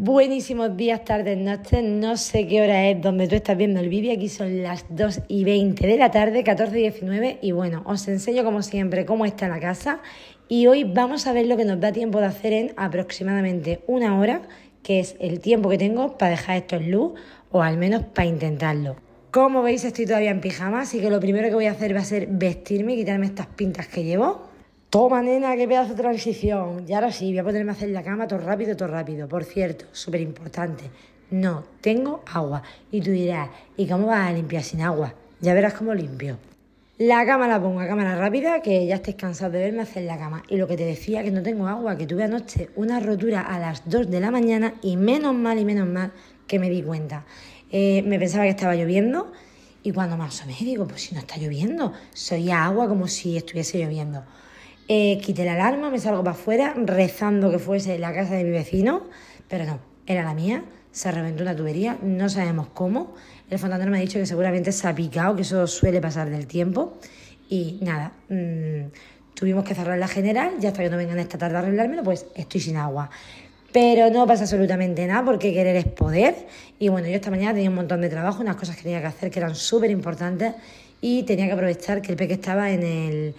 Buenísimos días, tardes, noches. No sé qué hora es donde tú estás viendo el vídeo. Aquí son las 2 y 20 de la tarde, 14 y 19. Y bueno, os enseño como siempre cómo está la casa. Y hoy vamos a ver lo que nos da tiempo de hacer en aproximadamente una hora, que es el tiempo que tengo para dejar esto en luz, o al menos para intentarlo. Como veis, estoy todavía en pijama, así que lo primero que voy a hacer va a ser vestirme y quitarme estas pintas que llevo. Toma, nena, qué pedazo de transición. Y ahora sí, voy a ponerme a hacer la cama todo rápido, todo rápido. Por cierto, súper importante. No, tengo agua. Y tú dirás, ¿y cómo vas a limpiar sin agua? Ya verás cómo limpio. La cama la pongo a cámara rápida, que ya estés cansado de verme hacer la cama. Y lo que te decía, que no tengo agua, que tuve anoche una rotura a las 2 de la mañana y menos mal y menos mal que me di cuenta. Eh, me pensaba que estaba lloviendo y cuando me asomé digo, pues si no está lloviendo, soy agua como si estuviese lloviendo. Eh, quité la alarma, me salgo para afuera, rezando que fuese la casa de mi vecino, pero no, era la mía, se reventó una tubería, no sabemos cómo. El fontanero me ha dicho que seguramente se ha picado, que eso suele pasar del tiempo. Y nada, mm, tuvimos que cerrar la general ya hasta que no vengan esta tarde a arreglármelo, pues estoy sin agua. Pero no pasa absolutamente nada porque querer es poder. Y bueno, yo esta mañana tenía un montón de trabajo, unas cosas que tenía que hacer que eran súper importantes y tenía que aprovechar que el peque estaba en el,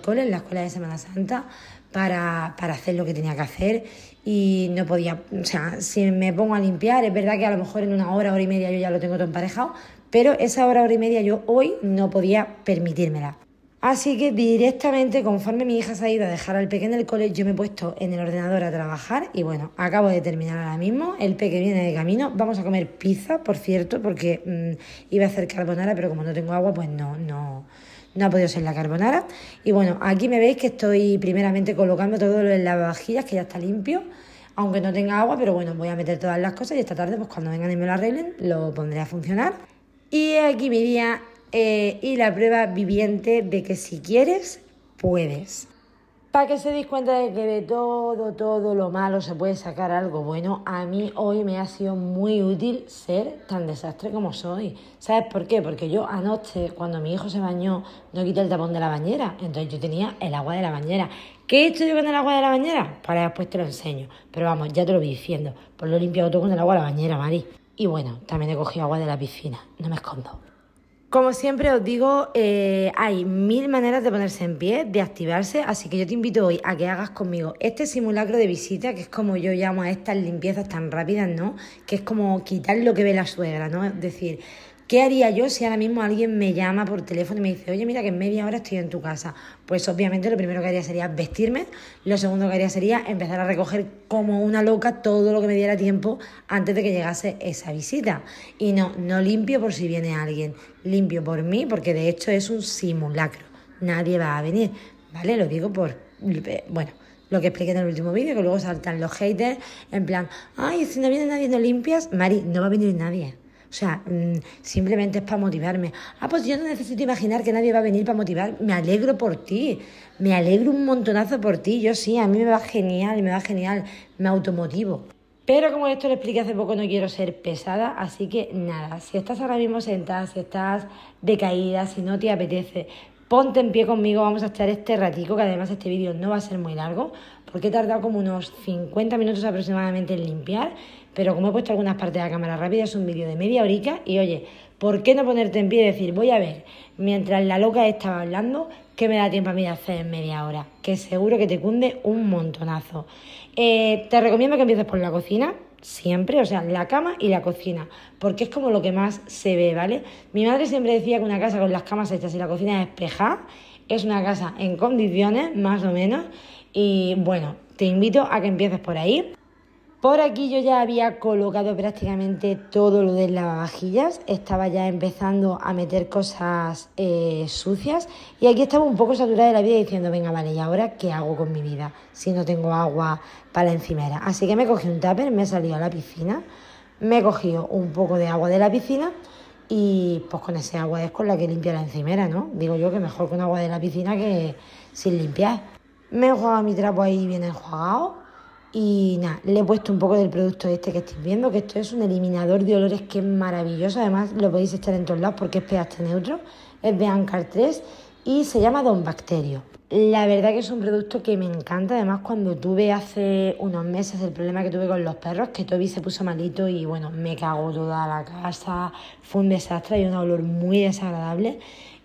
cole, en la escuela de Semana Santa, para, para, hacer lo que tenía que hacer y no podía, o sea, si me pongo a limpiar, es verdad que a lo mejor en una hora, hora y media yo ya lo tengo todo emparejado, pero esa hora, hora y media yo hoy no podía permitírmela. Así que directamente, conforme mi hija se ha ido a dejar al pequeño en el cole, yo me he puesto en el ordenador a trabajar y bueno, acabo de terminar ahora mismo. El peque viene de camino. Vamos a comer pizza, por cierto, porque mm, iba a hacer carbonara, pero como no tengo agua, pues no, no, ha podido ser la carbonara. Y bueno, aquí me veis que estoy primeramente colocando todo lo en lavavajillas, que ya está limpio, aunque no tenga agua, pero bueno, voy a meter todas las cosas y esta tarde, pues cuando vengan y me lo arreglen, lo pondré a funcionar. Y aquí mi eh, y la prueba viviente de que si quieres, puedes. Para que se des cuenta de que de todo, todo lo malo se puede sacar algo bueno, a mí hoy me ha sido muy útil ser tan desastre como soy. ¿Sabes por qué? Porque yo anoche, cuando mi hijo se bañó, no quité el tapón de la bañera. Entonces yo tenía el agua de la bañera. ¿Qué he hecho yo con el agua de la bañera? Para pues después te lo enseño. Pero vamos, ya te lo voy diciendo. Pues lo he limpiado todo con el agua de la bañera, Mari. Y bueno, también he cogido agua de la piscina. No me escondo. Como siempre os digo, eh, hay mil maneras de ponerse en pie, de activarse, así que yo te invito hoy a que hagas conmigo este simulacro de visita, que es como yo llamo a estas limpiezas tan rápidas, ¿no? Que es como quitar lo que ve la suegra, ¿no? Es decir, ¿Qué haría yo si ahora mismo alguien me llama por teléfono y me dice, oye, mira que en media hora estoy en tu casa? Pues obviamente lo primero que haría sería vestirme, lo segundo que haría sería empezar a recoger como una loca todo lo que me diera tiempo antes de que llegase esa visita. Y no, no limpio por si viene alguien, limpio por mí, porque de hecho es un simulacro. Nadie va a venir, ¿vale? Lo digo por... Eh, bueno, lo que expliqué en el último vídeo, que luego saltan los haters en plan, ay, si no viene nadie, no limpias. Mari, no va a venir nadie. O sea, mm, simplemente es para motivarme. Ah, pues yo no necesito imaginar que nadie va a venir para motivar. Me alegro por ti. Me alegro un montonazo por ti. Yo sí, a mí me va genial, me va genial. Me automotivo. Pero como esto lo expliqué hace poco, no quiero ser pesada, así que nada, si estás ahora mismo sentada, si estás decaída, si no te apetece, ponte en pie conmigo, vamos a estar este ratico, que además este vídeo no va a ser muy largo, porque he tardado como unos 50 minutos aproximadamente en limpiar pero como he puesto algunas partes de la cámara rápida, es un vídeo de media horica y oye, ¿por qué no ponerte en pie y decir, voy a ver, mientras la loca estaba hablando, qué me da tiempo a mí de hacer en media hora? Que seguro que te cunde un montonazo. Eh, te recomiendo que empieces por la cocina, siempre, o sea, la cama y la cocina, porque es como lo que más se ve, ¿vale? Mi madre siempre decía que una casa con las camas hechas y la cocina despejada es una casa en condiciones, más o menos, y bueno, te invito a que empieces por ahí. Por aquí yo ya había colocado prácticamente todo lo del lavavajillas, estaba ya empezando a meter cosas eh, sucias y aquí estaba un poco saturada de la vida diciendo, venga, vale, ¿y ahora qué hago con mi vida si no tengo agua para la encimera? Así que me cogí un tupper, me salí a la piscina, me cogido un poco de agua de la piscina y pues con ese agua es con la que limpia la encimera, ¿no? Digo yo que mejor con agua de la piscina que sin limpiar. Me he jugado mi trapo ahí bien enjuagado y nada, le he puesto un poco del producto este que estáis viendo, que esto es un eliminador de olores que es maravilloso. Además, lo podéis echar en todos lados porque es pH neutro. Es de Ankar 3 y se llama Don Bacterio. La verdad que es un producto que me encanta. Además, cuando tuve hace unos meses el problema que tuve con los perros, que Toby se puso malito y bueno, me cagó toda la casa. Fue un desastre y un olor muy desagradable.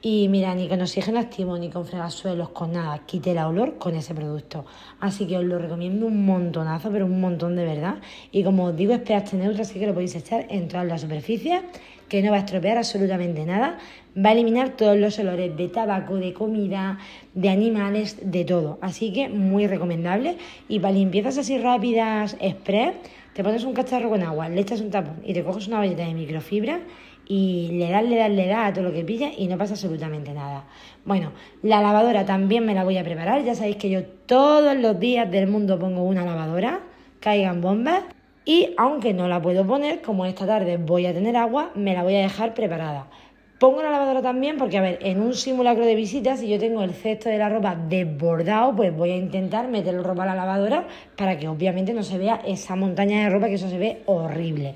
Y mira, ni con oxígeno activo, ni con fregasuelos, con nada, quite el olor con ese producto. Así que os lo recomiendo un montonazo, pero un montón de verdad. Y como os digo, es este pH neutro, así que lo podéis echar en todas las superficies, que no va a estropear absolutamente nada. Va a eliminar todos los olores de tabaco, de comida, de animales, de todo. Así que muy recomendable. Y para limpiezas así rápidas, express. Te pones un cacharro con agua, le echas un tapón y te coges una valleta de microfibra y le das, le das, le das a todo lo que pilla y no pasa absolutamente nada. Bueno, la lavadora también me la voy a preparar. Ya sabéis que yo todos los días del mundo pongo una lavadora, caigan bombas. Y aunque no la puedo poner, como esta tarde voy a tener agua, me la voy a dejar preparada. Pongo la lavadora también porque, a ver, en un simulacro de visitas, si yo tengo el cesto de la ropa desbordado, pues voy a intentar meter la ropa a la lavadora para que obviamente no se vea esa montaña de ropa que eso se ve horrible.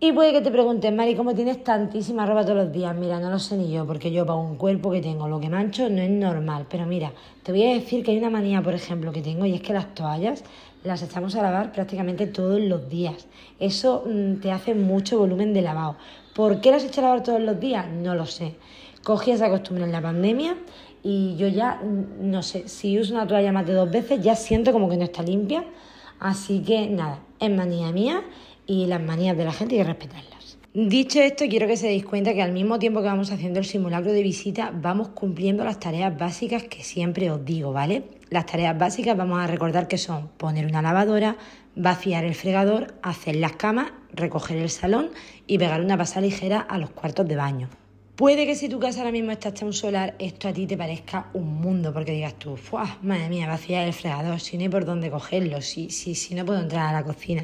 Y puede que te preguntes, Mari, ¿cómo tienes tantísima ropa todos los días? Mira, no lo sé ni yo, porque yo para un cuerpo que tengo, lo que mancho no es normal. Pero mira, te voy a decir que hay una manía, por ejemplo, que tengo y es que las toallas las echamos a lavar prácticamente todos los días. Eso mm, te hace mucho volumen de lavado. ¿Por qué las he a lavar todos los días? No lo sé. Cogí esa costumbre en la pandemia y yo ya, mm, no sé, si uso una toalla más de dos veces ya siento como que no está limpia. Así que nada, es manía mía y las manías de la gente hay que respetarlas. Dicho esto, quiero que se deis cuenta que al mismo tiempo que vamos haciendo el simulacro de visita, vamos cumpliendo las tareas básicas que siempre os digo, ¿vale? Las tareas básicas vamos a recordar que son poner una lavadora, vaciar el fregador, hacer las camas, recoger el salón y pegar una pasa ligera a los cuartos de baño. Puede que si tu casa ahora mismo está hasta un solar, esto a ti te parezca un mundo, porque digas tú, Madre mía, vaciar el fregador, si no hay por dónde cogerlo, si, si, si no puedo entrar a la cocina.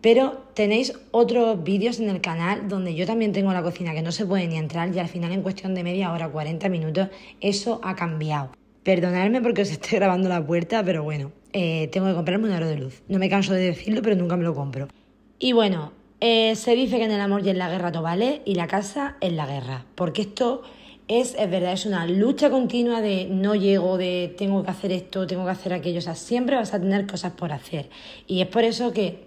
Pero tenéis otros vídeos en el canal donde yo también tengo la cocina que no se puede ni entrar y al final en cuestión de media hora, 40 minutos, eso ha cambiado. Perdonadme porque os estoy grabando la puerta, pero bueno. Eh, tengo que comprarme un aro de luz. No me canso de decirlo, pero nunca me lo compro. Y bueno, eh, se dice que en el amor y en la guerra todo vale y la casa es la guerra, porque esto es, es verdad, es una lucha continua de no llego, de tengo que hacer esto, tengo que hacer aquello, o sea, siempre vas a tener cosas por hacer. Y es por eso que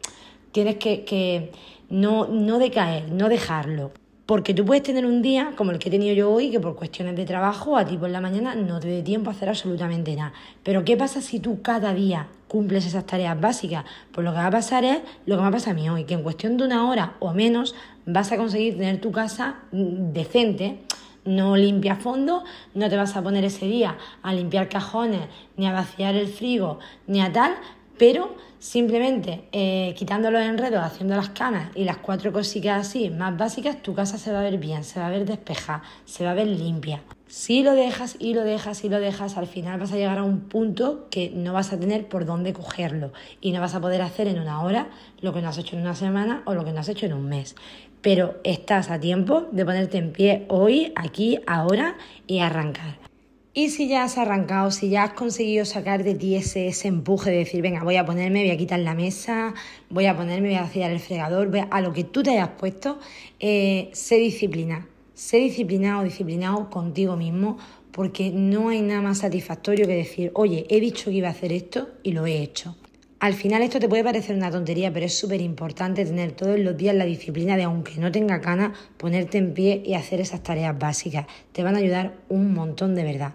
tienes que, no, no decaer, no dejarlo. Porque tú puedes tener un día como el que he tenido yo hoy, que por cuestiones de trabajo, a ti por la mañana no te dé tiempo a hacer absolutamente nada. Pero ¿qué pasa si tú cada día cumples esas tareas básicas? Pues lo que va a pasar es lo que me pasa a mí hoy, que en cuestión de una hora o menos vas a conseguir tener tu casa mm, decente. No limpia fondo, no te vas a poner ese día a limpiar cajones, ni a vaciar el frigo, ni a tal, pero simplemente eh, quitando los enredos, haciendo las canas y las cuatro cositas así más básicas, tu casa se va a ver bien, se va a ver despejada, se va a ver limpia. Si lo dejas y lo dejas y lo dejas, al final vas a llegar a un punto que no vas a tener por dónde cogerlo y no vas a poder hacer en una hora lo que no has hecho en una semana o lo que no has hecho en un mes. Pero estás a tiempo de ponerte en pie hoy, aquí, ahora y arrancar. Y si ya has arrancado, si ya has conseguido sacar de ti ese, empuje de decir, venga, voy a ponerme, voy a quitar la mesa, voy a ponerme, voy a vaciar el fregador, a, lo que tú te hayas puesto, eh, sé disciplina. Sé disciplinado, disciplinado contigo mismo, porque no hay nada más satisfactorio que decir, oye, he dicho que iba a hacer esto y lo he hecho. Al final esto te puede parecer una tontería, pero es súper importante tener todos los días la disciplina de, aunque no tenga ganas, ponerte en pie y hacer esas tareas básicas. Te van a ayudar un montón de verdad.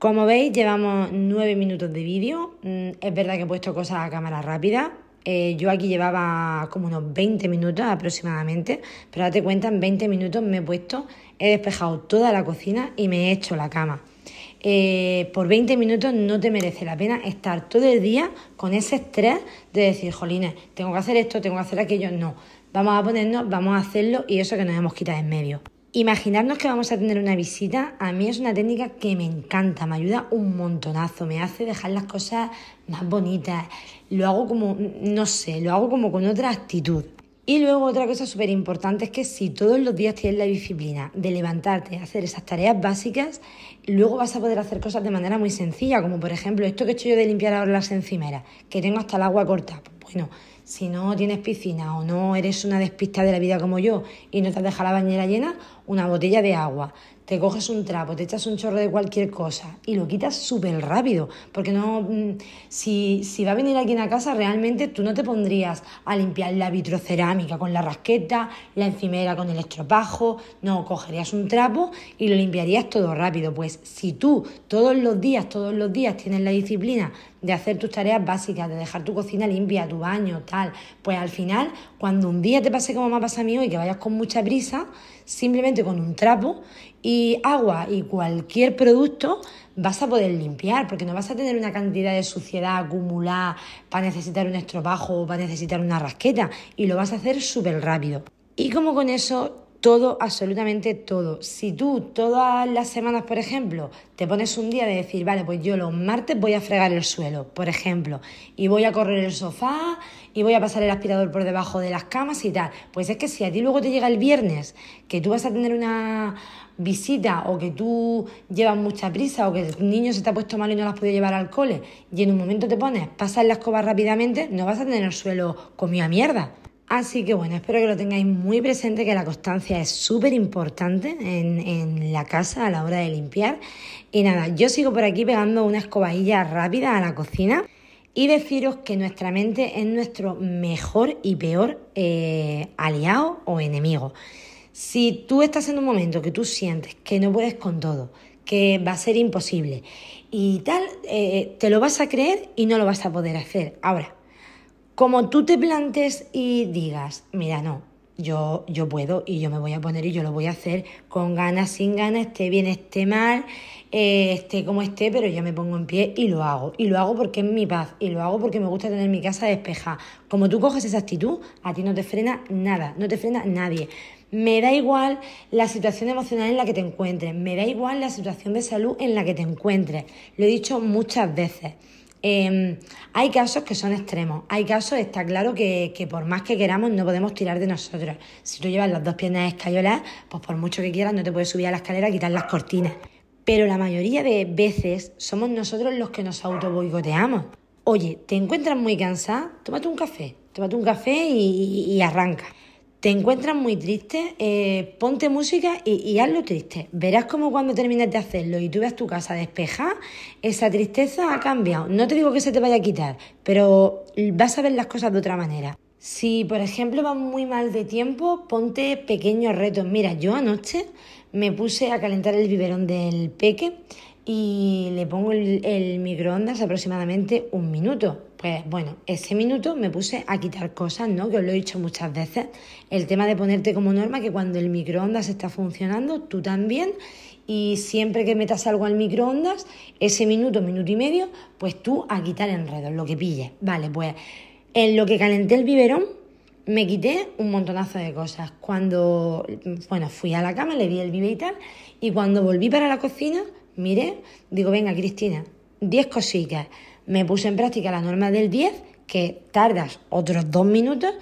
Como veis, llevamos nueve minutos de vídeo. Mm, es verdad que he puesto cosas a cámara rápida. Eh, yo aquí llevaba como unos 20 minutos aproximadamente, pero date cuenta, en 20 minutos me he puesto, he despejado toda la cocina y me he hecho la cama. Eh, por 20 minutos no te merece la pena estar todo el día con ese estrés de decir, jolines, tengo que hacer esto, tengo que hacer aquello. No, vamos a ponernos, vamos a hacerlo y eso que nos hemos quitado en medio. Imaginarnos que vamos a tener una visita, a mí es una técnica que me encanta, me ayuda un montonazo, me hace dejar las cosas más bonitas, lo hago como, no sé, lo hago como con otra actitud. Y luego otra cosa súper importante es que si todos los días tienes la disciplina de levantarte, hacer esas tareas básicas, luego vas a poder hacer cosas de manera muy sencilla, como por ejemplo esto que he hecho yo de limpiar ahora las encimeras, que tengo hasta el agua corta. bueno, si no tienes piscina o no eres una despista de la vida como yo y no te has dejado la bañera llena, una botella de agua, te coges un trapo, te echas un chorro de cualquier cosa y lo quitas súper rápido, porque no, mm, si, si, va a venir alguien a casa, realmente tú no te pondrías a limpiar la vitrocerámica con la rasqueta, la encimera con el estropajo, no, cogerías un trapo y lo limpiarías todo rápido. Pues si tú todos los días, todos los días tienes la disciplina de hacer tus tareas básicas, de dejar tu cocina limpia, tu baño, tal, pues al final, cuando un día te pase como me ha pasado a mí hoy, que vayas con mucha prisa, simplemente con un trapo y agua y cualquier producto vas a poder limpiar, porque no vas a tener una cantidad de suciedad acumulada para necesitar un estropajo o para necesitar una rasqueta y lo vas a hacer súper rápido. Y como con eso todo, absolutamente todo. Si tú todas las semanas, por ejemplo, te pones un día de decir, vale, pues yo los martes voy a fregar el suelo, por ejemplo, y voy a correr el sofá y voy a pasar el aspirador por debajo de las camas y tal. Pues es que si a ti luego te llega el viernes que tú vas a tener una visita o que tú llevas mucha prisa o que el niño se te ha puesto mal y no las puede llevar al cole y en un momento te pones, pasas la escoba rápidamente, no vas a tener el suelo comido a mierda. Así que bueno, espero que lo tengáis muy presente, que la constancia es súper importante en, en, la casa a la hora de limpiar. Y nada, yo sigo por aquí pegando una escobajilla rápida a la cocina y deciros que nuestra mente es nuestro mejor y peor eh, aliado o enemigo. Si tú estás en un momento que tú sientes que no puedes con todo, que va a ser imposible y tal, eh, te lo vas a creer y no lo vas a poder hacer. Ahora, como tú te plantes y digas, mira, no, yo, yo puedo y yo me voy a poner y yo lo voy a hacer con ganas, sin ganas, esté bien, esté mal, esté como esté, pero yo me pongo en pie y lo hago. Y lo hago porque es mi paz, y lo hago porque me gusta tener mi casa despejada. Como tú coges esa actitud, a ti no te frena nada, no te frena nadie. Me da igual la situación emocional en la que te encuentres, me da igual la situación de salud en la que te encuentres. Lo he dicho muchas veces. Em, hay casos que son extremos, hay casos, está claro, que, que, por más que queramos no podemos tirar de nosotros. Si tú llevas las dos piernas escayolas, pues por mucho que quieras no te puedes subir a la escalera a quitar las cortinas. Pero la mayoría de veces somos nosotros los que nos auto boicoteamos Oye, ¿te encuentras muy cansada? Tómate un café. Tómate un café y, arranca. ¿Te encuentras muy triste? Eh, ponte música y, hazlo triste. Verás como cuando termines de hacerlo y tú veas tu casa despeja esa tristeza ha cambiado. No te digo que se te vaya a quitar, pero vas a ver las cosas de otra manera. Si, por ejemplo, vas muy mal de tiempo, ponte pequeños retos. Mira, yo anoche me puse a calentar el biberón del peque y le pongo el, microondas aproximadamente un minuto. Pues bueno, ese minuto me puse a quitar cosas, ¿no? Que os lo he dicho muchas veces. El tema de ponerte como norma que cuando el microondas está funcionando, tú también. Y siempre que metas algo al microondas, ese minuto, minuto y medio, pues tú a quitar enredos, lo que pille Vale, pues en lo que calenté el biberón, me quité un montonazo de cosas. Cuando, bueno, fui a la cama, le vi el vive y tal, y cuando volví para la cocina, miré, digo, venga, Cristina, 10 cosillas. Me puse en práctica la norma del 10, que tardas otros dos minutos,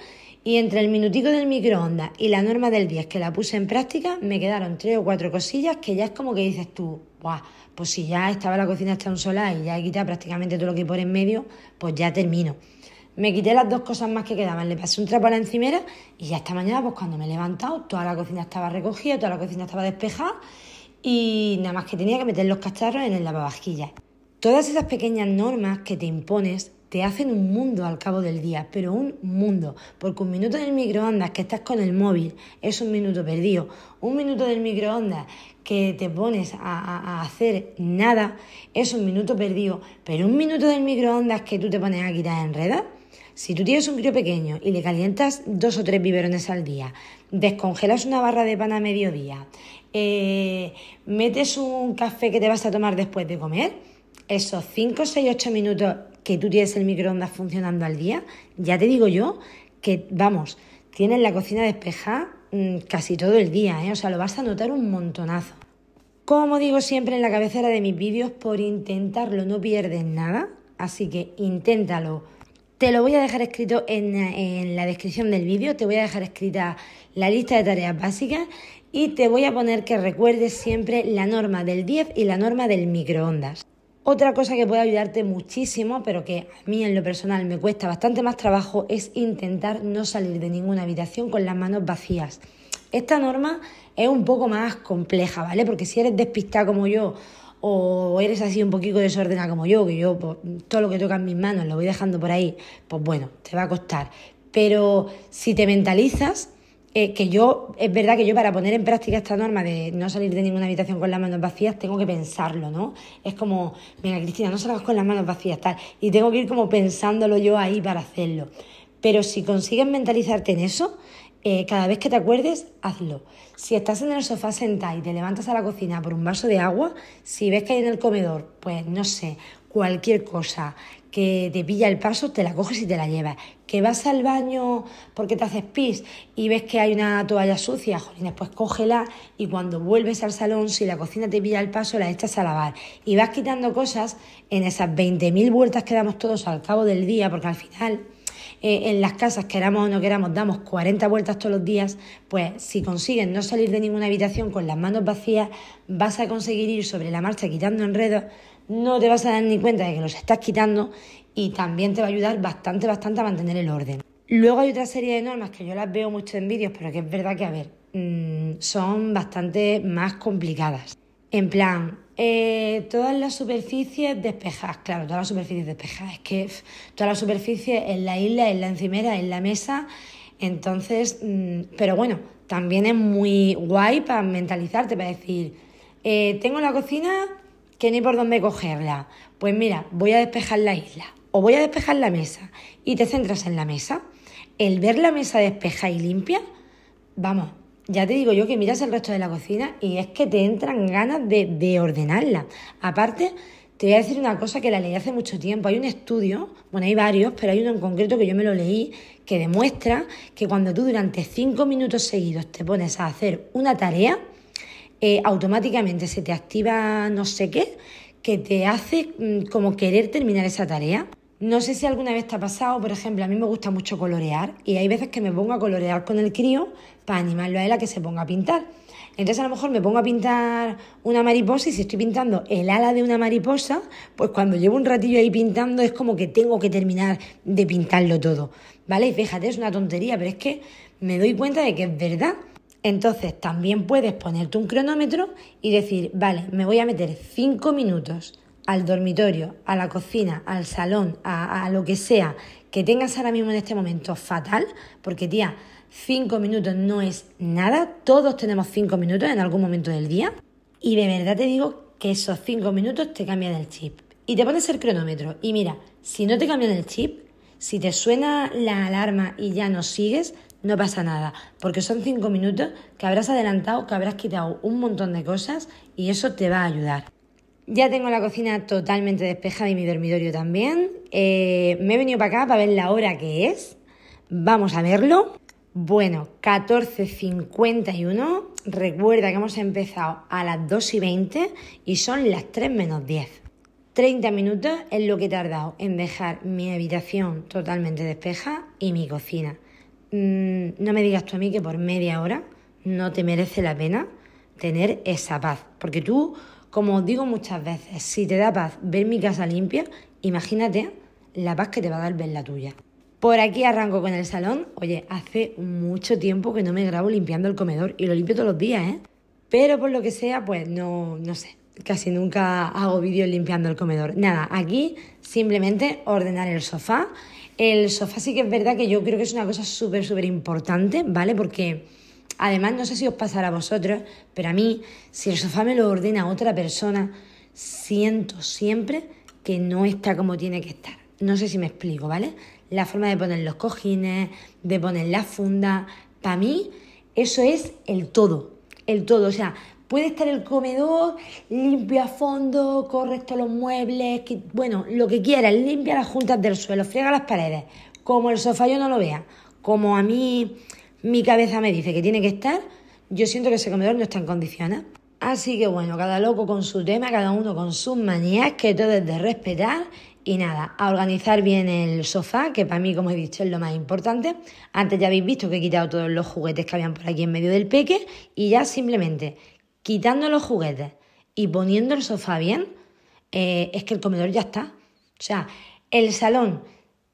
y entre el minutico del microondas y la norma del 10 que la puse en práctica, me quedaron tres o cuatro cosillas que ya es como que dices tú, Buah, pues si ya estaba la cocina hasta un solar y ya he quitado prácticamente todo lo que hay por en medio, pues ya termino. Me quité las dos cosas más que quedaban, le pasé un trapo a la encimera y ya esta mañana, pues cuando me he levantado, toda la cocina estaba recogida, toda la cocina estaba despejada y nada más que tenía que meter los cacharros en el lavavajillas. Todas esas pequeñas normas que te impones te hacen un mundo al cabo del día, pero un mundo, porque un minuto del microondas que estás con el móvil es un minuto perdido, un minuto del microondas que te pones a, a, hacer nada es un minuto perdido, pero un minuto del microondas que tú te pones a quitar enredas si tú tienes un crío pequeño y le calientas dos o tres biberones al día, descongelas una barra de pan a mediodía, eh, metes un café que te vas a tomar después de comer, esos 5, 6, 8 minutos que tú tienes el microondas funcionando al día, ya te digo yo que, vamos, tienes la cocina despejada mm, casi todo el día, ¿eh? o sea, lo vas a notar un montonazo. Como digo siempre en la cabecera de mis vídeos, por intentarlo no pierdes nada, así que inténtalo te lo voy a dejar escrito en, la descripción del vídeo, te voy a dejar escrita la lista de tareas básicas y te voy a poner que recuerdes siempre la norma del 10 y la norma del microondas. Otra cosa que puede ayudarte muchísimo, pero que a mí en lo personal me cuesta bastante más trabajo, es intentar no salir de ninguna habitación con las manos vacías. Esta norma es un poco más compleja, ¿vale? Porque si eres despistado como yo o eres así un poquito desordenada como yo, que yo pues, todo lo que toca en mis manos lo voy dejando por ahí, pues bueno, te va a costar. Pero si te mentalizas, eh, que yo, es verdad que yo para poner en práctica esta norma de no salir de ninguna habitación con las manos vacías, tengo que pensarlo, ¿no? Es como, mira, Cristina, no salgas con las manos vacías, tal. Y tengo que ir como pensándolo yo ahí para hacerlo. Pero si consigues mentalizarte en eso, eh, cada vez que te acuerdes, hazlo. Si estás en el sofá sentado y te levantas a la cocina por un vaso de agua, si ves que hay en el comedor, pues no sé, cualquier cosa que te pilla el paso, te la coges y te la llevas. Que vas al baño porque te haces pis y ves que hay una toalla sucia, jolines, pues cógela y cuando vuelves al salón, si la cocina te pilla el paso, la echas a lavar. Y vas quitando cosas en esas 20.000 vueltas que damos todos al cabo del día, porque al final eh, en las casas, queramos o no queramos, damos 40 vueltas todos los días, pues si consigues no salir de ninguna habitación con las manos vacías, vas a conseguir ir sobre la marcha quitando enredos, no te vas a dar ni cuenta de que los estás quitando y también te va a ayudar bastante, bastante a mantener el orden. Luego hay otra serie de normas que yo las veo mucho en vídeos, pero que es verdad que, a ver, mm, son bastante más complicadas. En plan, eh, todas las superficies despejadas, claro, todas las superficies despejadas, es que toda la superficie en la isla, en la encimera, en la mesa, entonces, mm, pero bueno, también es muy guay para mentalizarte, para decir, eh, tengo la cocina que ni por dónde cogerla, pues mira, voy a despejar la isla o voy a despejar la mesa y te centras en la mesa, el ver la mesa despejada y limpia, vamos, ya te digo yo que miras el resto de la cocina y es que te entran ganas de, ordenarla. Aparte, te voy a decir una cosa que la leí hace mucho tiempo. Hay un estudio, bueno, hay varios, pero hay uno en concreto que yo me lo leí, que demuestra que cuando tú durante cinco minutos seguidos te pones a hacer una tarea, eh, automáticamente se te activa no sé qué, que te hace mm, como querer terminar esa tarea. No sé si alguna vez te ha pasado, por ejemplo, a mí me gusta mucho colorear y hay veces que me pongo a colorear con el crío para animarlo a él a que se ponga a pintar. Entonces a lo mejor me pongo a pintar una mariposa y si estoy pintando el ala de una mariposa, pues cuando llevo un ratillo ahí pintando es como que tengo que terminar de pintarlo todo. ¿Vale? Y fíjate, es una tontería, pero es que me doy cuenta de que es verdad. Entonces también puedes ponerte un cronómetro y decir, vale, me voy a meter 5 minutos al dormitorio, a la cocina, al salón, a, lo que sea que tengas ahora mismo en este momento fatal, porque tía, cinco minutos no es nada, todos tenemos cinco minutos en algún momento del día, y de verdad te digo que esos cinco minutos te cambian el chip. Y te pones el cronómetro, y mira, si no te cambian el chip, si te suena la alarma y ya no sigues, no pasa nada, porque son cinco minutos que habrás adelantado, que habrás quitado un montón de cosas, y eso te va a ayudar. Ya tengo la cocina totalmente despejada y mi dormitorio también. Eh, me he venido para acá para ver la hora que es. Vamos a verlo. Bueno, 14.51. Recuerda que hemos empezado a las 2 y 20 y son las 3 menos 10. 30 minutos es lo que he tardado en dejar mi habitación totalmente despeja y mi cocina. Mm, no me digas tú a mí que por media hora no te merece la pena tener esa paz, porque tú como digo muchas veces, si te da paz ver mi casa limpia, imagínate la paz que te va a dar ver la tuya. Por aquí arranco con el salón. Oye, hace mucho tiempo que no me grabo limpiando el comedor y lo limpio todos los días, ¿eh? Pero por lo que sea, pues no, no sé. Casi nunca hago vídeos limpiando el comedor. Nada, aquí simplemente ordenar el sofá. El sofá sí que es verdad que yo creo que es una cosa súper, súper importante, ¿vale? Porque Además, no sé si os pasará a vosotros, pero a mí, si el sofá me lo ordena otra persona, siento siempre que no está como tiene que estar. No sé si me explico, ¿vale? La forma de poner los cojines, de poner la funda, para mí eso es el todo, el todo. O sea, puede estar el comedor limpio a fondo, correcto los muebles, bueno, lo que quieras, limpia las juntas del suelo, friega las paredes, como el sofá yo no lo vea, como a mí mi cabeza me dice que tiene que estar, yo siento que ese comedor no está en condiciones. Así que bueno, cada loco con su tema, cada uno con sus manías, que todo es de respetar. Y nada, a organizar bien el sofá, que para mí, como he dicho, es lo más importante. Antes ya habéis visto que he quitado todos los juguetes que habían por aquí en medio del peque. Y ya simplemente quitando los juguetes y poniendo el sofá bien, eh, es que el comedor ya está. O sea, el salón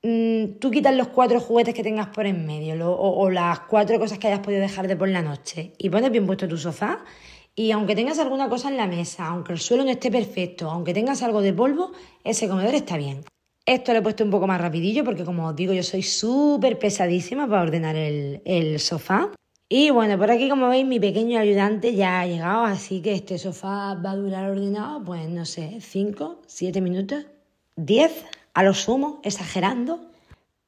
Mm, tú quitas los cuatro juguetes que tengas por en medio o, las cuatro cosas que hayas podido dejar de por la noche y pones bien puesto tu sofá y aunque tengas alguna cosa en la mesa, aunque el suelo no esté perfecto, aunque tengas algo de polvo, ese comedor está bien. Esto lo he puesto un poco más rapidillo porque como os digo yo soy súper pesadísima para ordenar el, el sofá. Y bueno, por aquí como veis mi pequeño ayudante ya ha llegado, así que este sofá va a durar ordenado, pues no sé, 5, 7 minutos, 10 a lo sumo, exagerando,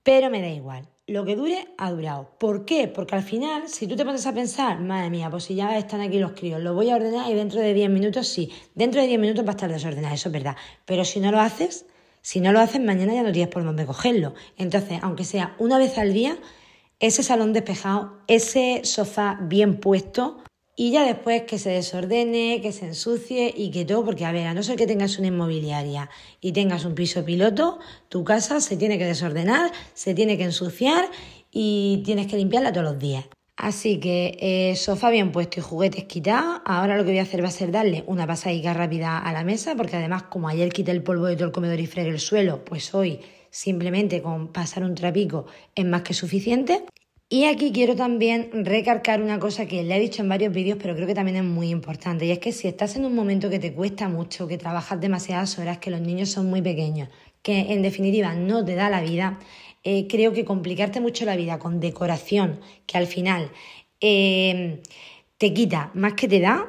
pero me da igual. Lo que dure, ha durado. ¿Por qué? Porque al final, si tú te pones a pensar, madre mía, pues si ya están aquí los críos, lo voy a ordenar y dentro de 10 minutos sí. Dentro de 10 minutos va a estar desordenado, eso es verdad. Pero si no lo haces, si no lo haces, mañana ya no tienes por dónde cogerlo. Entonces, aunque sea una vez al día, ese salón despejado, ese sofá bien puesto, y ya después que se desordene, que se ensucie y que todo, porque a ver, a no ser que tengas una inmobiliaria y tengas un piso piloto, tu casa se tiene que desordenar, se tiene que ensuciar y tienes que limpiarla todos los días. Así que eh, sofá bien puesto y juguetes quitados. Ahora lo que voy a hacer va a ser darle una pasadica rápida a la mesa, porque además como ayer quité el polvo de todo el comedor y fregué el suelo, pues hoy simplemente con pasar un trapico es más que suficiente. Y aquí quiero también recargar una cosa que le he dicho en varios vídeos, pero creo que también es muy importante. Y es que si estás en un momento que te cuesta mucho, que trabajas demasiadas horas, que los niños son muy pequeños, que en definitiva no te da la vida, eh, creo que complicarte mucho la vida con decoración, que al final eh, te quita más que te da,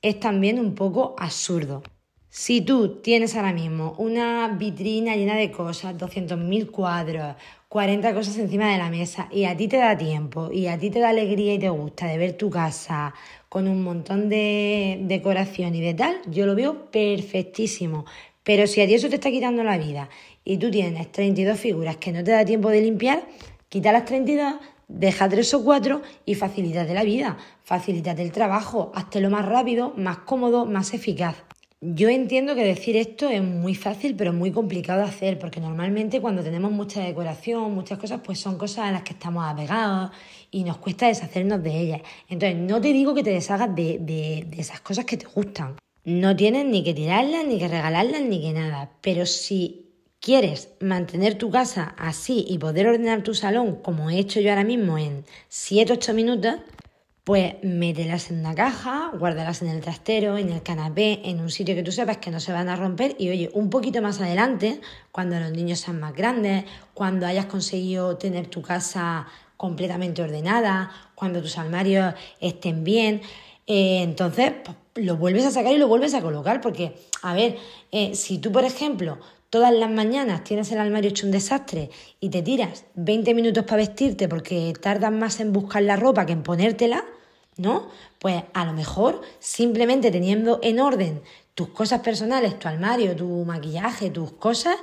es también un poco absurdo. Si tú tienes ahora mismo una vitrina llena de cosas, 200.000 cuadros, 40 cosas encima de la mesa y a ti te da tiempo y a ti te da alegría y te gusta de ver tu casa con un montón de decoración y de tal, yo lo veo perfectísimo. Pero si a ti eso te está quitando la vida y tú tienes 32 figuras que no te da tiempo de limpiar, quita las 32, deja tres o cuatro y facilítate la vida, facilítate el trabajo, hazte lo más rápido, más cómodo, más eficaz. Yo entiendo que decir esto es muy fácil, pero muy complicado de hacer, porque normalmente cuando tenemos mucha decoración, muchas cosas, pues son cosas a las que estamos apegados y nos cuesta deshacernos de ellas. Entonces, no te digo que te deshagas de, de, de esas cosas que te gustan. No tienes ni que tirarlas, ni que regalarlas, ni que nada. Pero si quieres mantener tu casa así y poder ordenar tu salón, como he hecho yo ahora mismo en 7-8 minutos, pues mételas en una caja, guárdalas en el trastero, en el canapé, en un sitio que tú sepas que no se van a romper y oye, un poquito más adelante, cuando los niños sean más grandes, cuando hayas conseguido tener tu casa completamente ordenada, cuando tus armarios estén bien, eh, entonces pues, lo vuelves a sacar y lo vuelves a colocar, porque, a ver, eh, si tú, por ejemplo, todas las mañanas tienes el armario hecho un desastre y te tiras 20 minutos para vestirte porque tardas más en buscar la ropa que en ponértela, ¿no? Pues a lo mejor simplemente teniendo en orden tus cosas personales, tu armario, tu maquillaje, tus cosas,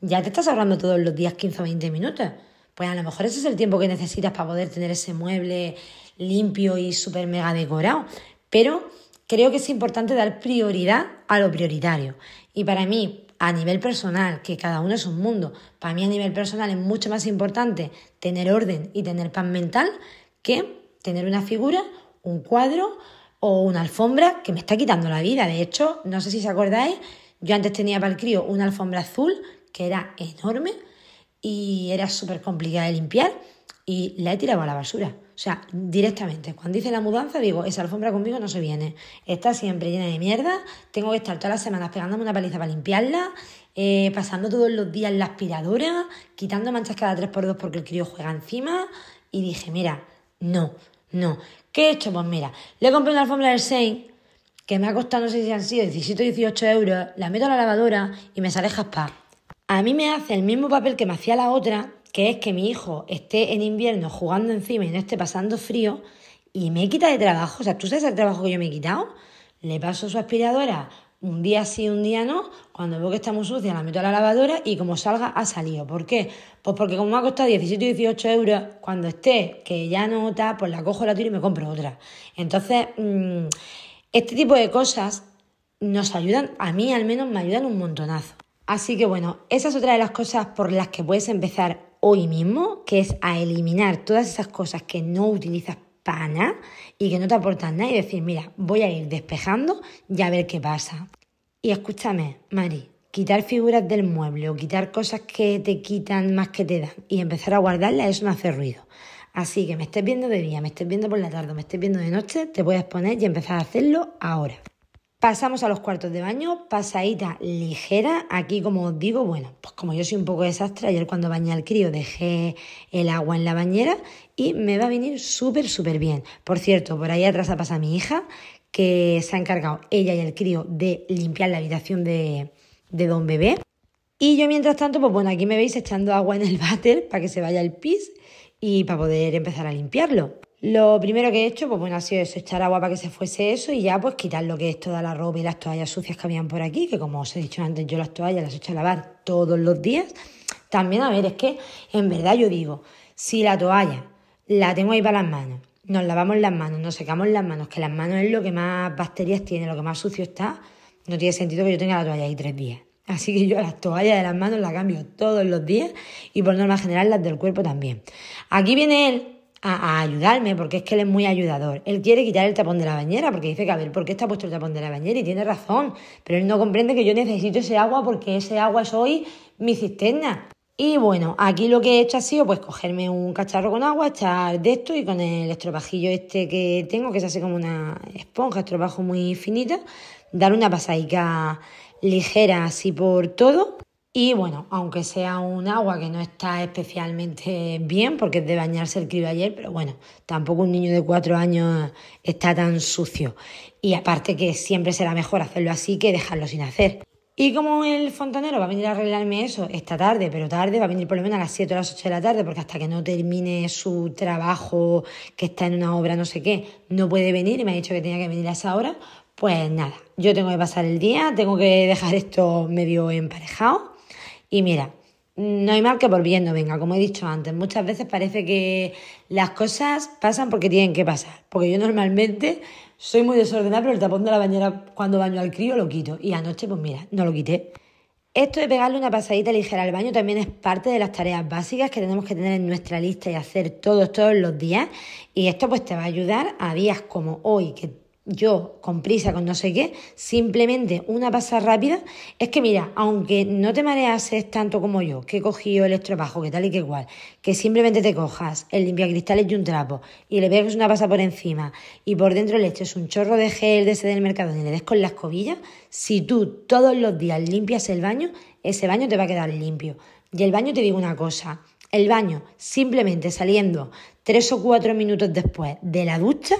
ya te estás ahorrando todos los días 15 o 20 minutos. Pues a lo mejor ese es el tiempo que necesitas para poder tener ese mueble limpio y súper mega decorado. Pero creo que es importante dar prioridad a lo prioritario. Y para mí, a nivel personal, que cada uno es un mundo, para mí a nivel personal es mucho más importante tener orden y tener paz mental que tener una figura un cuadro o una alfombra que me está quitando la vida. De hecho, no sé si se acordáis, yo antes tenía para el crío una alfombra azul que era enorme y era súper complicada de limpiar y la he tirado a la basura. O sea, directamente, cuando hice la mudanza digo, esa alfombra conmigo no se viene, está siempre llena de mierda, tengo que estar todas las semanas pegándome una paliza para limpiarla, eh, pasando todos los días la aspiradora, quitando manchas cada 3x2 porque el crío juega encima y dije, mira, no, no, ¿Qué he hecho? Pues mira, le he comprado una alfombra del 6 que me ha costado, no sé si han sido 17 o 18 euros, la meto a la lavadora y me sale jaspa. A mí me hace el mismo papel que me hacía la otra, que es que mi hijo esté en invierno jugando encima y no esté pasando frío y me quita de trabajo. O sea, ¿tú sabes el trabajo que yo me he quitado? Le paso su aspiradora un día sí, un día no, cuando veo que está muy sucia la meto a la lavadora y como salga ha salido. ¿Por qué? Pues porque como me ha costado 17 o 18 euros, cuando esté, que ya no está, pues la cojo, la tiro y me compro otra. Entonces, mm, este tipo de cosas nos ayudan, a mí al menos me ayudan un montonazo. Así que bueno, esa es otra de las cosas por las que puedes empezar hoy mismo, que es a eliminar todas esas cosas que no utilizas y que no te aportan nada y decir, mira, voy a ir despejando y a ver qué pasa. Y escúchame, Mari, quitar figuras del mueble o quitar cosas que te quitan más que te dan y empezar a guardarlas, eso no hace ruido. Así que me estés viendo de día, me estés viendo por la tarde, me estés viendo de noche, te voy a exponer y empezar a hacerlo ahora. Pasamos a los cuartos de baño, pasadita ligera. Aquí, como os digo, bueno, pues como yo soy un poco desastre, ayer cuando bañé al crío dejé el agua en la bañera y me va a venir súper, súper bien. Por cierto, por ahí atrás ha pasado mi hija, que se ha encargado ella y el crío de limpiar la habitación de, de don bebé. Y yo mientras tanto, pues bueno, aquí me veis echando agua en el váter para que se vaya el pis y para poder empezar a limpiarlo. Lo primero que he hecho, pues bueno, ha sido eso, echar agua para que se fuese eso y ya pues quitar lo que es toda la ropa y las toallas sucias que habían por aquí, que como os he dicho antes, yo las toallas las he hecho a lavar todos los días. También, a ver, es que en verdad yo digo, si la toalla la tengo ahí para las manos. Nos lavamos las manos, nos secamos las manos, que las manos es lo que más bacterias tiene, lo que más sucio está. No tiene sentido que yo tenga la toalla ahí tres días. Así que yo las toallas de las manos las cambio todos los días y por norma general las del cuerpo también. Aquí viene él a, ayudarme porque es que él es muy ayudador. Él quiere quitar el tapón de la bañera porque dice que a ver, ¿por qué está puesto el tapón de la bañera? Y tiene razón, pero él no comprende que yo necesito ese agua porque ese agua es hoy mi cisterna. Y bueno, aquí lo que he hecho ha sido pues cogerme un cacharro con agua, echar de esto y con el estropajillo este que tengo, que es así como una esponja, estropajo muy finita, dar una pasadica ligera así por todo. Y bueno, aunque sea un agua que no está especialmente bien, porque es de bañarse el crío ayer, pero bueno, tampoco un niño de cuatro años está tan sucio. Y aparte que siempre será mejor hacerlo así que dejarlo sin hacer. Y como el fontanero va a venir a arreglarme eso esta tarde, pero tarde, va a venir por lo menos a las 7 o las 8 de la tarde, porque hasta que no termine su trabajo, que está en una obra no sé qué, no puede venir y me ha dicho que tenía que venir a esa hora, pues nada, yo tengo que pasar el día, tengo que dejar esto medio emparejado. Y mira, no hay mal que por bien venga, como he dicho antes. Muchas veces parece que las cosas pasan porque tienen que pasar. Porque yo normalmente soy muy desordenada, pero el tapón de la bañera cuando baño al crío lo quito. Y anoche, pues mira, no lo quité. Esto de pegarle una pasadita ligera al baño también es parte de las tareas básicas que tenemos que tener en nuestra lista y hacer todos, todos los días. Y esto pues te va a ayudar a días como hoy, que yo con prisa, con no sé qué, simplemente una pasa rápida, es que mira, aunque no te mareases tanto como yo, que he cogido el estropajo, que tal y que igual, que simplemente te cojas el limpiacristales y un trapo y le pegas una pasa por encima y por dentro le eches un chorro de gel de ese del mercado y le des con la escobilla, si tú todos los días limpias el baño, ese baño te va a quedar limpio. Y el baño te digo una cosa, el baño simplemente saliendo tres o cuatro minutos después de la ducha,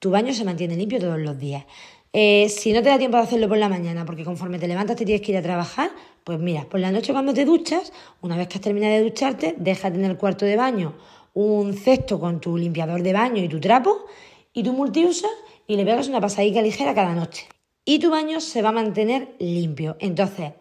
tu baño se mantiene limpio todos los días. Eh, si no te da tiempo de hacerlo por la mañana, porque conforme te levantas te tienes que ir a trabajar, pues mira, por la noche cuando te duchas, una vez que has terminado de ducharte, déjate en el cuarto de baño un cesto con tu limpiador de baño y tu trapo y tu multiusa y le pegas una pasadica ligera cada noche. Y tu baño se va a mantener limpio. Entonces,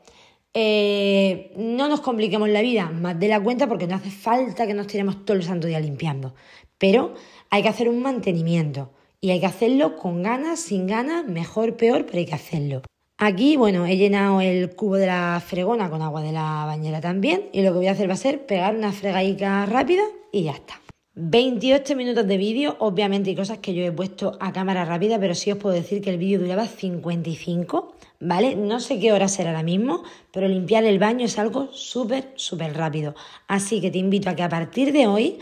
eh, no nos compliquemos la vida más de la cuenta porque no hace falta que nos tiremos todo el santo día limpiando. Pero hay que hacer un mantenimiento. Y hay que hacerlo con ganas, sin ganas, mejor, peor, pero hay que hacerlo. Aquí, bueno, he llenado el cubo de la fregona con agua de la bañera también y lo que voy a hacer va a ser pegar una fregadica rápida y ya está. 28 minutos de vídeo, obviamente hay cosas que yo he puesto a cámara rápida, pero sí os puedo decir que el vídeo duraba 55, ¿vale? No sé qué hora será ahora mismo, pero limpiar el baño es algo súper, súper rápido. Así que te invito a que a partir de hoy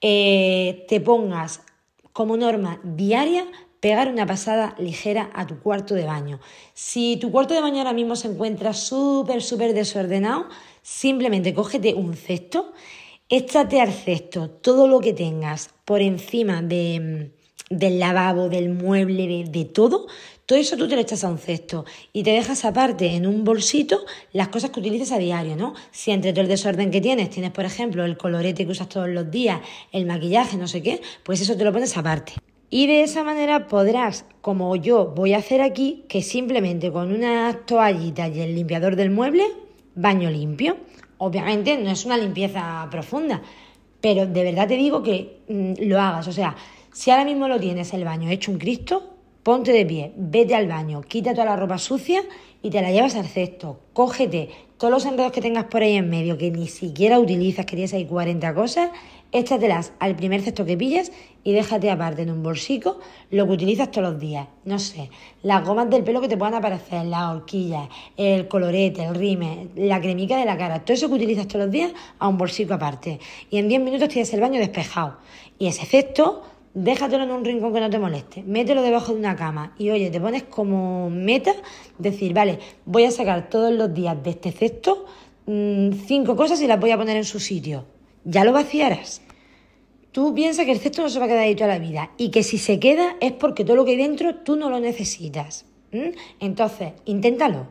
eh, te pongas como norma diaria pegar una pasada ligera a tu cuarto de baño. Si tu cuarto de baño ahora mismo se encuentra súper, súper desordenado, simplemente cógete un cesto, échate al cesto todo lo que tengas por encima mm, del lavabo, del mueble, de todo, todo eso tú te lo echas a un cesto y te dejas aparte en un bolsito las cosas que utilizas a diario, ¿no? Si entre todo el desorden que tienes, tienes por ejemplo el colorete que usas todos los días, el maquillaje, no sé qué, pues eso te lo pones aparte. Y de esa manera podrás, como yo voy a hacer aquí, que simplemente con una toallita y el limpiador del mueble, baño limpio. Obviamente no es una limpieza profunda, pero de verdad te digo que mm, lo hagas. O sea, si ahora mismo lo tienes el baño hecho un Cristo, Ponte de pie, vete al baño, quita toda la ropa sucia y te la llevas al cesto. Cógete todos los enredos que tengas por ahí en medio que ni siquiera utilizas, que tienes ahí 40 cosas, échatelas al primer cesto que pillas y déjate aparte en un bolsico lo que utilizas todos los días. No sé, las gomas del pelo que te puedan aparecer, las horquillas, el colorete, el rime, la cremica de la cara, todo eso que utilizas todos los días a un bolsico aparte. Y en 10 minutos tienes el baño despejado. Y ese cesto déjatelo en un rincón que no te moleste, mételo debajo de una cama y oye, te pones como meta decir, vale, voy a sacar todos los días de este cesto mm, cinco cosas y las voy a poner en su sitio. Ya lo vaciarás. Tú piensas que el cesto no se va a quedar ahí toda la vida y que si se queda es porque todo lo que hay dentro tú no lo necesitas. Entonces, inténtalo.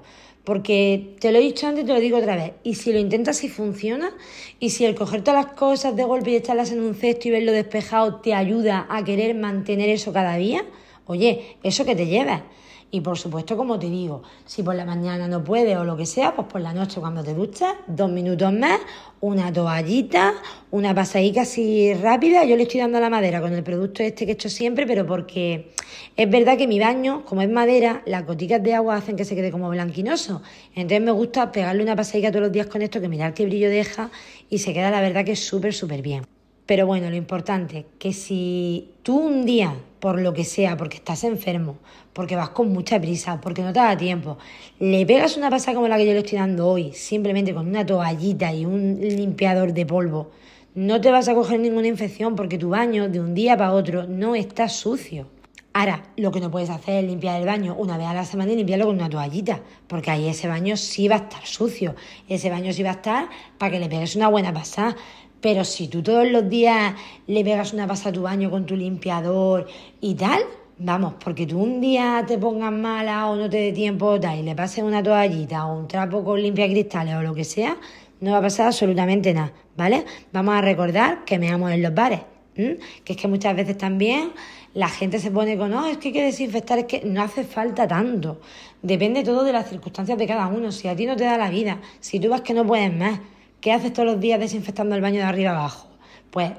Porque te lo he dicho antes, y te lo digo otra vez. Y si lo intentas y funciona, y si el coger todas las cosas de golpe y echarlas en un cesto y verlo despejado te ayuda a querer mantener eso cada día, oye, eso que te lleva. Y por supuesto, como te digo, si por la mañana no puedes o lo que sea, pues por la noche cuando te duchas, dos minutos más, una toallita, una pasadita así rápida. Yo le estoy dando la madera con el producto este que he hecho siempre, pero porque es verdad que mi baño, como es madera, las goticas de agua hacen que se quede como blanquinoso. Entonces me gusta pegarle una pasadita todos los días con esto, que mirar qué brillo deja y se queda la verdad que súper, súper bien. Pero bueno, lo importante, que si tú un día, por lo que sea, porque estás enfermo, porque vas con mucha prisa, porque no te da tiempo, le pegas una pasada como la que yo le estoy dando hoy, simplemente con una toallita y un limpiador de polvo, no te vas a coger ninguna infección porque tu baño de un día para otro no está sucio. Ahora, lo que no puedes hacer es limpiar el baño una vez a la semana y limpiarlo con una toallita, porque ahí ese baño sí va a estar sucio. Ese baño sí va a estar para que le pegues una buena pasada, pero si tú todos los días le pegas una pasa a tu baño con tu limpiador y tal, vamos, porque tú un día te pongas mala o no te dé tiempo y le pases una toallita o un trapo con limpia cristales o lo que sea, no va a pasar absolutamente nada, ¿vale? Vamos a recordar que me amo en los bares. Que es que muchas veces también la gente se pone con, no, oh, es que hay que desinfectar, es que no hace falta tanto. Depende todo de las circunstancias de cada uno. Si a ti no te da la vida, si tú vas que no puedes más, ¿Qué haces todos los días desinfectando el baño de arriba abajo? Pues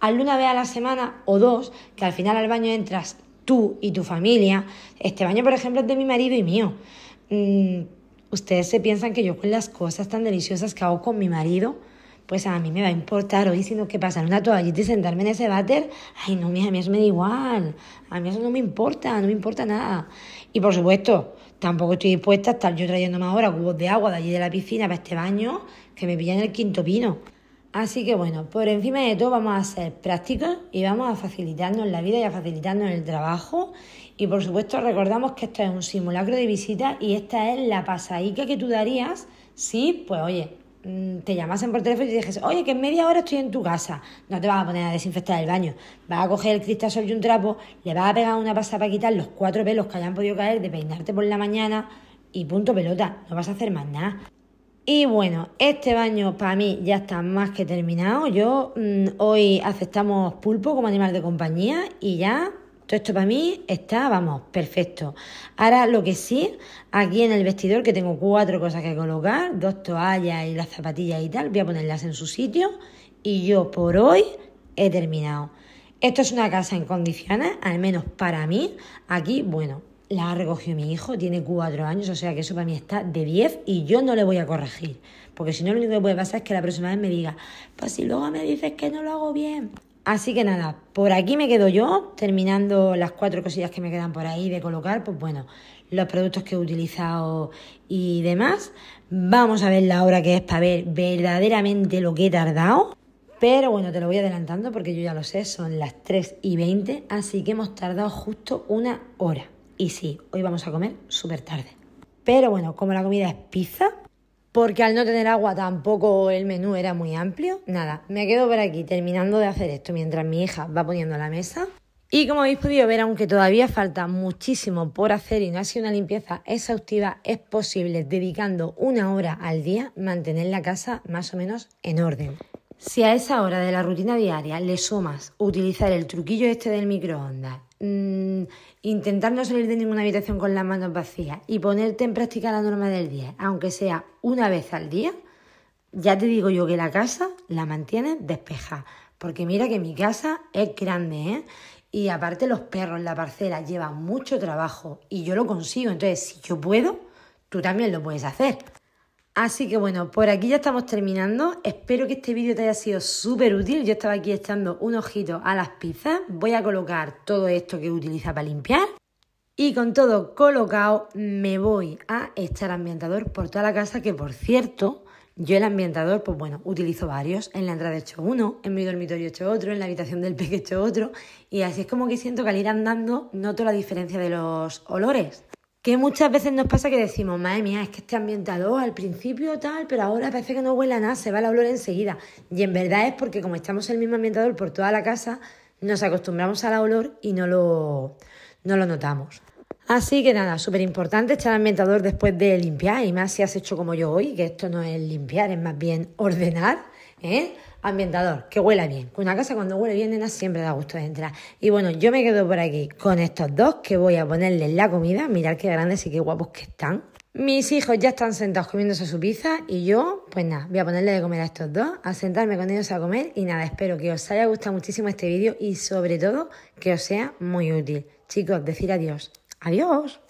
hazlo una vez a la semana o dos, que al final al baño entras tú y tu familia. Este baño, por ejemplo, es de mi marido y mío. Mm, ustedes se piensan que yo con las cosas tan deliciosas que hago con mi marido, pues a mí me va a importar hoy, sino que pasar una toallita y sentarme en ese váter, ay no, a mí eso me da igual, a mí eso no me importa, no me importa nada. Y por supuesto, tampoco estoy dispuesta a estar yo más ahora cubos de agua de allí de la piscina para este baño que me pillan el quinto pino. Así que bueno, por encima de todo vamos a hacer prácticas y vamos a facilitarnos la vida y a facilitarnos el trabajo. Y por supuesto recordamos que esto es un simulacro de visita y esta es la pasadica que tú darías si, pues oye, mm, te llamasen por teléfono y te oye, que en media hora estoy en tu casa, no te vas a poner a desinfectar el baño, vas a coger el cristal y un trapo, le vas a pegar una pasa para quitar los cuatro pelos que hayan podido caer de peinarte por la mañana y punto pelota, no vas a hacer más nada. Y bueno, este baño para mí ya está más que terminado. Yo mm, hoy aceptamos pulpo como animal de compañía y ya todo esto para mí está, vamos, perfecto. Ahora lo que sí, aquí en el vestidor que tengo cuatro cosas que colocar, dos toallas y las zapatillas y tal, voy a ponerlas en su sitio y yo por hoy he terminado. Esto es una casa en condiciones, al menos para mí. Aquí, bueno, la ha recogido mi hijo, tiene cuatro años, o sea que eso para mí está de 10 y yo no le voy a corregir. Porque si no, lo único que puede pasar es que la próxima vez me diga, pues si luego me dices que no lo hago bien. Así que nada, por aquí me quedo yo, terminando las cuatro cosillas que me quedan por ahí de colocar, pues bueno, los productos que he utilizado y demás. Vamos a ver la hora que es para ver verdaderamente lo que he tardado. Pero bueno, te lo voy adelantando porque yo ya lo sé, son las 3 y 20, así que hemos tardado justo una hora. Y sí, hoy vamos a comer súper tarde. Pero bueno, como la comida es pizza, porque al no tener agua tampoco el menú era muy amplio, nada, me quedo por aquí terminando de hacer esto mientras mi hija va poniendo la mesa. Y como habéis podido ver, aunque todavía falta muchísimo por hacer y no ha sido una limpieza exhaustiva, es posible, dedicando una hora al día, mantener la casa más o menos en orden. Si a esa hora de la rutina diaria le sumas utilizar el truquillo este del microondas, mm, intentar no salir de ninguna habitación con las manos vacías y ponerte en práctica la norma del 10, aunque sea una vez al día, ya te digo yo que la casa la mantienes despejada. Porque mira que mi casa es grande, ¿eh? Y aparte los perros, la parcela, lleva mucho trabajo y yo lo consigo. Entonces, si yo puedo, tú también lo puedes hacer. Así que bueno, por aquí ya estamos terminando. Espero que este vídeo te haya sido súper útil. Yo estaba aquí echando un ojito a las pizzas. Voy a colocar todo esto que utiliza para limpiar. Y con todo colocado me voy a echar ambientador por toda la casa, que por cierto, yo el ambientador, pues bueno, utilizo varios. En la entrada he hecho uno, en mi dormitorio he hecho otro, en la habitación del peque he hecho otro. Y así es como que siento que al ir andando noto la diferencia de los olores que muchas veces nos pasa que decimos, madre mía, es que este ambientador al principio tal, pero ahora parece que no huele nada, se va el olor enseguida. Y en verdad es porque como estamos el mismo ambientador por toda la casa, nos acostumbramos al olor y no lo, no lo notamos. Así que nada, súper importante echar ambientador después de limpiar, y más si has hecho como yo hoy, que esto no es limpiar, es más bien ordenar, ¿eh? ambientador, que huela bien. Una casa cuando huele bien, nena, siempre da gusto de entrar. Y bueno, yo me quedo por aquí con estos dos que voy a ponerles la comida. Mirad qué grandes y qué guapos que están. Mis hijos ya están sentados comiéndose su pizza y yo, pues nada, voy a ponerle de comer a estos dos, a sentarme con ellos a comer y nada, espero que os haya gustado muchísimo este vídeo y sobre todo que os sea muy útil. Chicos, decir adiós. Adiós.